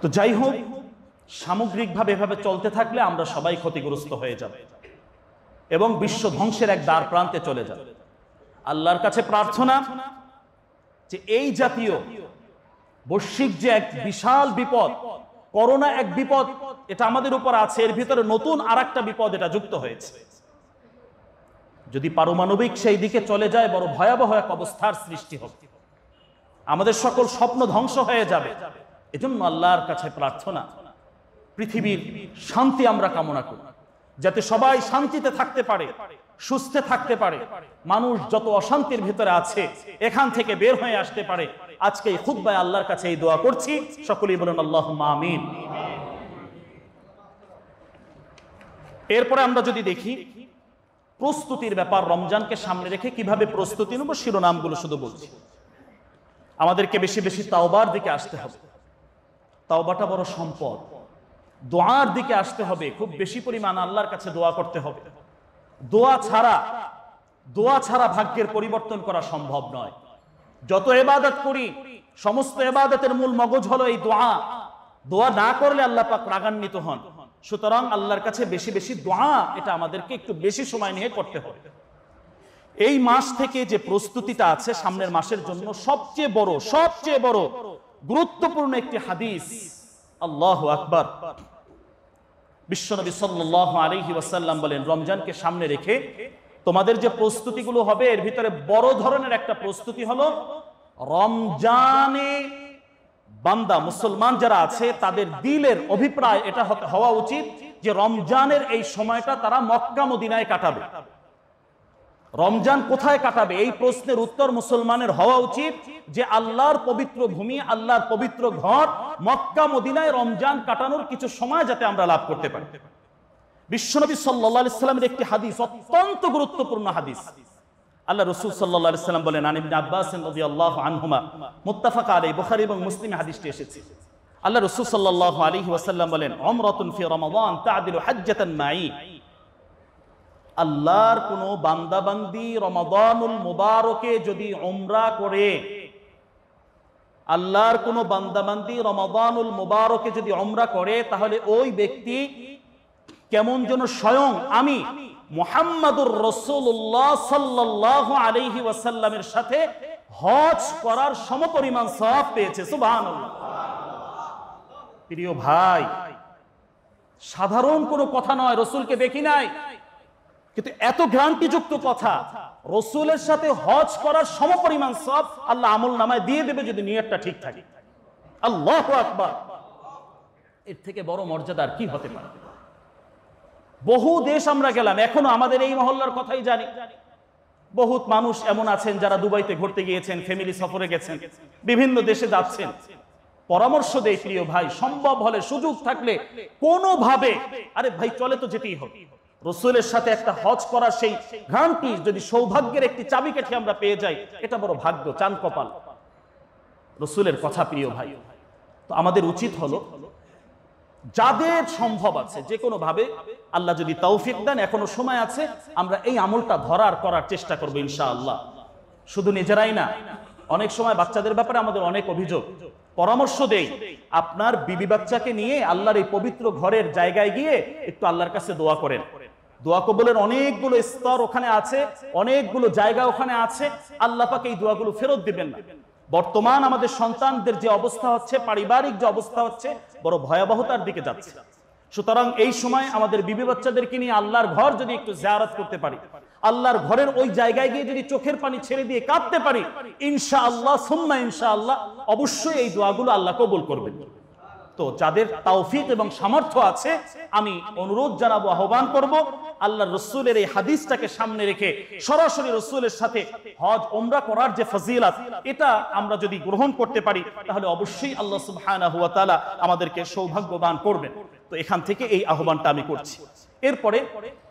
তো যাই হোক সামগ্রিকভাবে এভাবে চলতে থাকলে আমরা সবাই ক্ষতিগ্রস্ত হয়ে যাব এবং বিশ্ব ধ্বংসের এক দ্বার প্রান্তে চলে যাবে আল্লাহর কাছে প্রার্থনা যে এই জাতীয় বৈশ্বিক যে এক বিশাল বিপদ করোনা এক বিপদ এটা আমাদের উপর আছে এর ভিতরে নতুন আর বিপদ এটা যুক্ত হয়েছে যদি পারমাণবিক সেই দিকে চলে যায় বড় ভয়াবহ এক অবস্থার সৃষ্টি হবে আমাদের সকল স্বপ্ন ধ্বংস হয়ে যাবে এজন্য আল্লাহর কাছে প্রার্থনা পৃথিবীর শান্তি আমরা কামনা করি যাতে সবাই শান্তিতে থাকতে পারে সুস্থে থাকতে পারে মানুষ যত অশান্তির ভিতরে আছে এখান থেকে বের হয়ে আসতে পারে আজকে এই খুদ্ায় আল্লাহর কাছে এই দোয়া করছি সকলেই বলুন আল্লাহ আমিন এরপরে আমরা যদি দেখি প্রস্তুতির ব্যাপার রমজানকে সামনে রেখে কিভাবে প্রস্তুতি নেব শিরোনামগুলো শুধু বলছি আমাদেরকে বেশি বেশি তাওবার দিকে আসতে হবে তাওবাটা বড় সম্পদ দোয়ার দিকে আসতে হবে খুব বেশি পরিমাণ আল্লাহর কাছে দোয়া করতে হবে দোয়া ছাড়া দোয়া ছাড়া ভাগ্যের পরিবর্তন করা সম্ভব নয় যত এবাদত করি সমস্ত এবাদতের মূল মগজ হলো এই দোয়া দোয়া না করলে আল্লাহ পাক রাগান্বিত হন সুতরাং আল্লাহর কাছে বেশি বেশি দোয়া এটা আমাদেরকে একটু বেশি সময় নিয়ে করতে হবে এই মাস থেকে যে প্রস্তুতিটা আছে সামনের মাসের জন্য সবচেয়ে বড় সবচেয়ে বড় গুরুত্বপূর্ণ একটি হাদিস আল্লাহ আকবর বিশ্বনবী সাল্লাহ আলহি ওয়াসাল্লাম বলেন রমজানকে সামনে রেখে তোমাদের যে প্রস্তুতিগুলো হবে এর ভিতরে বড় ধরনের একটা প্রস্তুতি হলো রমজানে বান্দা মুসলমান যারা আছে তাদের দিলের অভিপ্রায় এটা হওয়া উচিত যে রমজানের এই সময়টা তারা মক্কা মদিনায় কাটাবে রমজান কোথায় কাটাবে এই প্রশ্নের উত্তর মুসলমানের হওয়া উচিত যে আল্লাহর পবিত্র ভূমি আল্লাহর পবিত্র ঘর মক্কা মদিনায় রমজান কাটানোর কিছু সময় যাতে আমরা লাভ করতে পারি বিশ্বনবী সাল্লা সাল্লামের একটি হাদিস অত্যন্ত গুরুত্বপূর্ণ হাদিস আল্লাহ রসুল সাল্লা সাল্লাম বলেন আনিবিন আব্বাস আল্লাহ আনহুমা মুত্তাফাক আলী বুখারি এবং মুসলিম হাদিসটি এসেছে আল্লাহ রসুল সাল্লাহ আলী ওয়াসাল্লাম বলেন অমরতুন ফি রমাদান তাদিল হাজ্জাতান মাই আল্লাহর কোনো বান্দাবান্দি রমাদানুল মুবারকে যদি ওমরা করে আল্লাহর কোনো বান্দাবান্দি রমাদানুল মুবারকে যদি ওমরা করে তাহলে ওই ব্যক্তি কেমন যেন স্বয়ং আমি মোহাম্মদুর রসুল্লাহ সাল্লাহ আলহি ওয়াসাল্লামের সাথে হজ করার সমপরিমাণ সব পেয়েছে সুবাহ প্রিয় ভাই সাধারণ কোনো কথা নয় রসুলকে দেখি নাই কিন্তু এত গ্রান্তিযুক্ত কথা রসুলের সাথে হজ করার সমপরিমাণ সব আল্লাহ আমল নামায় দিয়ে দেবে যদি নিয়তটা ঠিক থাকে আল্লাহ আকবার এর থেকে বড় মর্যাদার কি হতে পারে বহু দেশ আমরা গেলাম এখনো আমাদের এই মহল্লার কথাই জানি বহুত মানুষ এমন আছেন যারা দুবাইতে ঘুরতে গিয়েছেন ফ্যামিলি সফরে গেছেন বিভিন্ন দেশে যাচ্ছেন পরামর্শ দেয় প্রিয় ভাই সম্ভব হলে সুযোগ থাকলে কোনোভাবে আরে ভাই চলে তো যেতেই হবে রসুলের সাথে একটা হজ করা সেই ঘ্রাণটি যদি সৌভাগ্যের একটি চাবি কাঠি আমরা পেয়ে যাই এটা বড় ভাগ্য চান কপাল রসুলের কথা প্রিয় ভাই তো আমাদের উচিত হলো যাদের সম্ভব আছে যে কোনোভাবে আল্লাহ যদি তৌফিক দেন এখনো সময় আছে আমরা এই আমলটা ধরার করার চেষ্টা করবো ইনশা আল্লাহ শুধু নিজেরাই না অনেক সময় বাচ্চাদের ব্যাপারে আমাদের অনেক অভিযোগ পরামর্শ দেই আপনার বিবি বাচ্চাকে নিয়ে আল্লাহর এই পবিত্র ঘরের জায়গায় গিয়ে একটু আল্লাহর কাছে দোয়া করেন দোয়া কবলের অনেকগুলো স্তর ওখানে আছে অনেকগুলো জায়গা ওখানে আছে আল্লাহ পাকে এই দোয়াগুলো ফেরত দিবেন না বর্তমান আমাদের সন্তানদের যে অবস্থা হচ্ছে পারিবারিক যে অবস্থা হচ্ছে বড় ভয়াবহতার দিকে যাচ্ছে সুতরাং এই সময় আমাদের বিবি বাচ্চাদেরকে নিয়ে আল্লাহর ঘর যদি একটু জায়ারত করতে পারি আল্লাহর ঘরের ওই জায়গায় গিয়ে যদি চোখের পানি ছেড়ে দিয়ে কাঁদতে পারি ইনশা আল্লাহ সুম্মা ইনশা আল্লাহ অবশ্যই এই দোয়াগুলো আল্লাহ কবুল করবেন তো যাদের তাওফিক এবং সামর্থ্য আছে আমি অনুরোধ জানাবো আহ্বান করব আল্লাহ রসুলের এই হাদিসটাকে সামনে রেখে সরাসরি রসুলের সাথে হজ ওমরা করার যে ফজিলাত এটা আমরা যদি গ্রহণ করতে পারি তাহলে অবশ্যই আল্লাহ সুবহানাহু ওয়া তাআলা আমাদেরকে সৌভাগ্যবান করবেন তো এখান থেকে এই আহ্বানটা আমি করছি এরপরে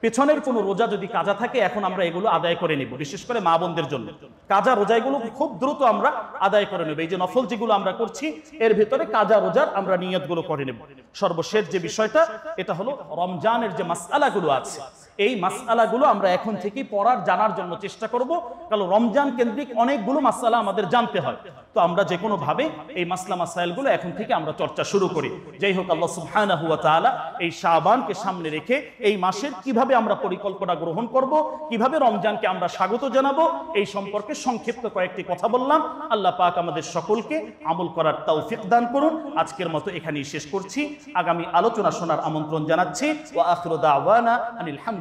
পেছনের কোনো রোজা যদি কাজা থাকে এখন আমরা এগুলো আদায় করে নেব বিশেষ করে মা বোনদের জন্য কাজা রোজা এগুলো খুব দ্রুত আমরা আদায় করে নেব এই যে নফল যেগুলো আমরা করছি এর ভেতরে কাজা রোজার আমরা নিয়তগুলো করে নেব সর্বশেষ যে বিষয়টা এটা হলো রমজানের যে মাসালাগুলো আছে এই মাসালাগুলো আমরা এখন থেকে পড়ার জানার জন্য চেষ্টা করব কারণ রমজান কেন্দ্রিক অনেকগুলো মাসালা আমাদের জানতে হয় তো আমরা যে কোনোভাবে এই মাসলা মাসাইলগুলো এখন থেকে আমরা চর্চা শুরু করি যাই হোক আল্লাহ সুহায়না হুয়া তালা এই শাহবানকে সামনে রেখে এই মাসের কিভাবে আমরা পরিকল্পনা গ্রহণ করব কিভাবে রমজানকে আমরা স্বাগত জানাবো এই সম্পর্কে সংক্ষিপ্ত কয়েকটি কথা বললাম আল্লাহ পাক আমাদের সকলকে আমল করার তৌফিক দান করুন আজকের মতো এখানেই শেষ করছি আগামী আলোচনা শোনার আমন্ত্রণ জানাচ্ছি ও আখরুদা আওয়ানা আনিল হামদুলিল্লাহ